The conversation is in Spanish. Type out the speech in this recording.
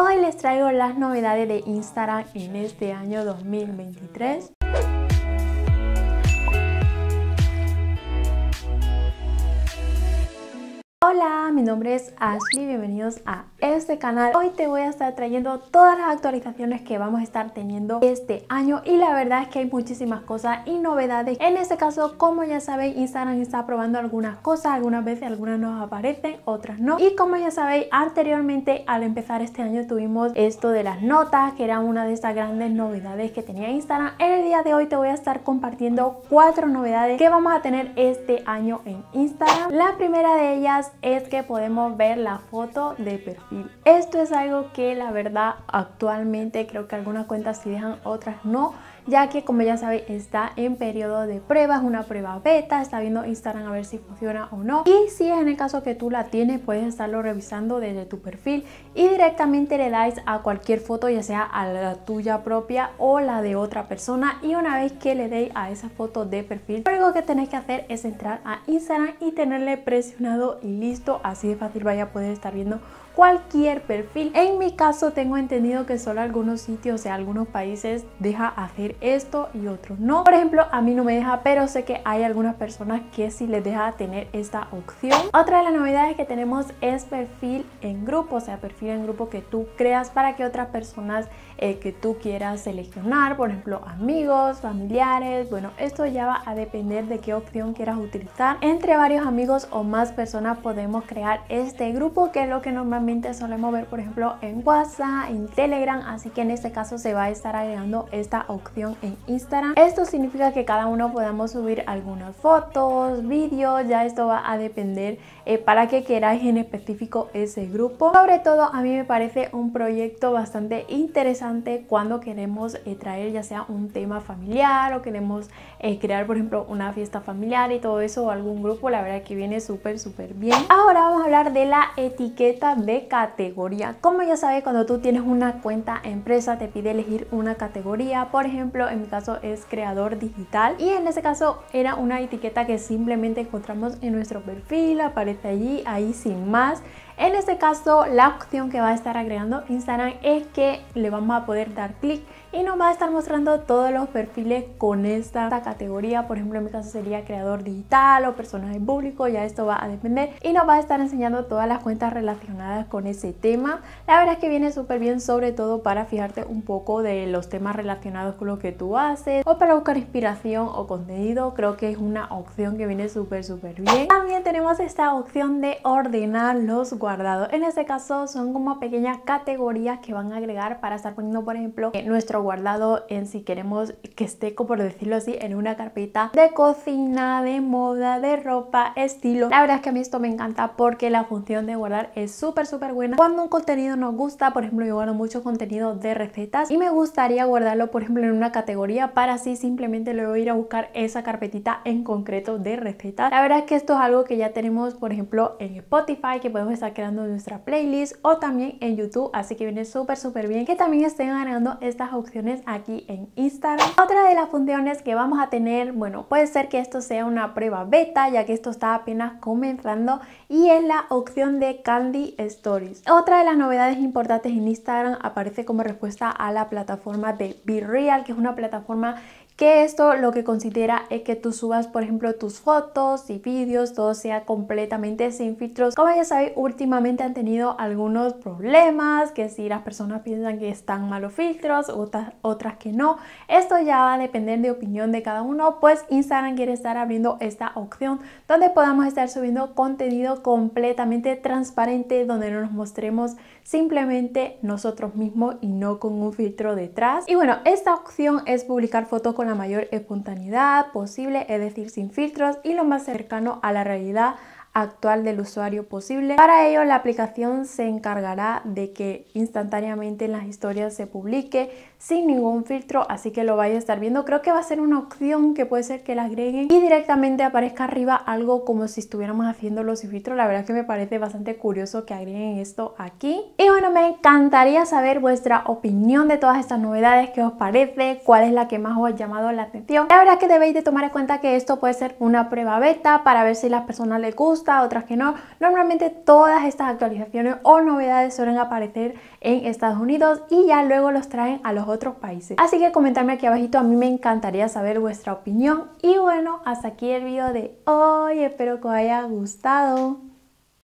Hoy les traigo las novedades de Instagram en este año 2023. Hola, mi nombre es Ashley, bienvenidos a este canal. Hoy te voy a estar trayendo todas las actualizaciones que vamos a estar teniendo este año y la verdad es que hay muchísimas cosas y novedades. En este caso, como ya sabéis, Instagram está probando algunas cosas, algunas veces algunas nos aparecen, otras no. Y como ya sabéis, anteriormente al empezar este año tuvimos esto de las notas, que era una de estas grandes novedades que tenía Instagram. En el día de hoy te voy a estar compartiendo cuatro novedades que vamos a tener este año en Instagram. La primera de ellas es que podemos ver la foto de perfil. Esto es algo que la verdad actualmente creo que algunas cuentas sí dejan, otras no ya que como ya sabe está en periodo de pruebas, una prueba beta, está viendo Instagram a ver si funciona o no. Y si es en el caso que tú la tienes, puedes estarlo revisando desde tu perfil y directamente le dais a cualquier foto, ya sea a la tuya propia o la de otra persona. Y una vez que le deis a esa foto de perfil, lo único que tenéis que hacer es entrar a Instagram y tenerle presionado y listo. Así de fácil vaya a poder estar viendo cualquier perfil. En mi caso tengo entendido que solo algunos sitios, o algunos países deja hacer esto y otros no. Por ejemplo, a mí no me deja, pero sé que hay algunas personas que sí les deja tener esta opción. Otra de las novedades que tenemos es perfil en grupo, o sea, perfil en grupo que tú creas para que otras personas eh, que tú quieras seleccionar, por ejemplo, amigos, familiares, bueno, esto ya va a depender de qué opción quieras utilizar. Entre varios amigos o más personas podemos crear este grupo que es lo que normalmente solemos ver por ejemplo en WhatsApp, en Telegram, así que en este caso se va a estar agregando esta opción en Instagram. Esto significa que cada uno podamos subir algunas fotos, vídeos, ya esto va a depender eh, para qué queráis en específico ese grupo. Sobre todo a mí me parece un proyecto bastante interesante cuando queremos eh, traer ya sea un tema familiar o queremos eh, crear por ejemplo una fiesta familiar y todo eso o algún grupo, la verdad que viene súper súper bien. Ahora vamos a hablar de la etiqueta de categoría. Como ya sabes, cuando tú tienes una cuenta empresa te pide elegir una categoría. Por ejemplo, en mi caso es creador digital y en ese caso era una etiqueta que simplemente encontramos en nuestro perfil, aparece allí, ahí sin más. En este caso, la opción que va a estar agregando Instagram es que le vamos a poder dar clic y nos va a estar mostrando todos los perfiles con esta, categoría. Por ejemplo, en mi caso sería creador digital o personaje público, ya esto va a depender. Y nos va a estar enseñando todas las cuentas relacionadas con ese tema. La verdad es que viene súper bien, sobre todo para fijarte un poco de los temas relacionados con lo que tú haces o para buscar inspiración o contenido. Creo que es una opción que viene súper, súper bien. También tenemos esta opción de ordenar los guardados. En este caso son como pequeñas categorías que van a agregar para estar poniendo, por ejemplo, nuestro guardado en si queremos que esté, como por decirlo así, en una carpeta de cocina, de moda, de ropa, estilo. La verdad es que a mí esto me encanta porque la función de guardar es súper, súper buena. Cuando un contenido nos gusta, por ejemplo, yo guardo mucho contenido de recetas y me gustaría guardarlo, por ejemplo, en una categoría para así simplemente luego ir a buscar esa carpetita en concreto de recetas. La verdad es que esto es algo que ya tenemos, por ejemplo, en Spotify, que podemos estar creando nuestra playlist o también en YouTube, así que viene súper, súper bien que también estén ganando estas opciones aquí en Instagram. Otra de las funciones que vamos a tener, bueno, puede ser que esto sea una prueba beta, ya que esto está apenas comenzando, y es la opción de Candy Stories. Otra de las novedades importantes en Instagram aparece como respuesta a la plataforma de real que es una plataforma que esto lo que considera es que tú subas, por ejemplo, tus fotos y vídeos, todo sea completamente sin filtros. Como ya sabéis, últimamente han tenido algunos problemas, que si las personas piensan que están malos filtros, otras, otras que no. Esto ya va a depender de opinión de cada uno, pues Instagram quiere estar abriendo esta opción donde podamos estar subiendo contenido completamente transparente, donde no nos mostremos simplemente nosotros mismos y no con un filtro detrás. Y bueno, esta opción es publicar fotos con la mayor espontaneidad posible, es decir, sin filtros y lo más cercano a la realidad actual del usuario posible. Para ello la aplicación se encargará de que instantáneamente en las historias se publique sin ningún filtro, así que lo vais a estar viendo. Creo que va a ser una opción que puede ser que la agreguen y directamente aparezca arriba algo como si estuviéramos haciéndolo sin filtro. La verdad que me parece bastante curioso que agreguen esto aquí. Y bueno, me encantaría saber vuestra opinión de todas estas novedades, qué os parece, cuál es la que más os ha llamado la atención. La verdad es que debéis de tomar en cuenta que esto puede ser una prueba beta para ver si a las personas les gusta otras que no. Normalmente todas estas actualizaciones o novedades suelen aparecer en Estados Unidos y ya luego los traen a los otros países. Así que comentarme aquí abajito, a mí me encantaría saber vuestra opinión. Y bueno, hasta aquí el vídeo de hoy, espero que os haya gustado.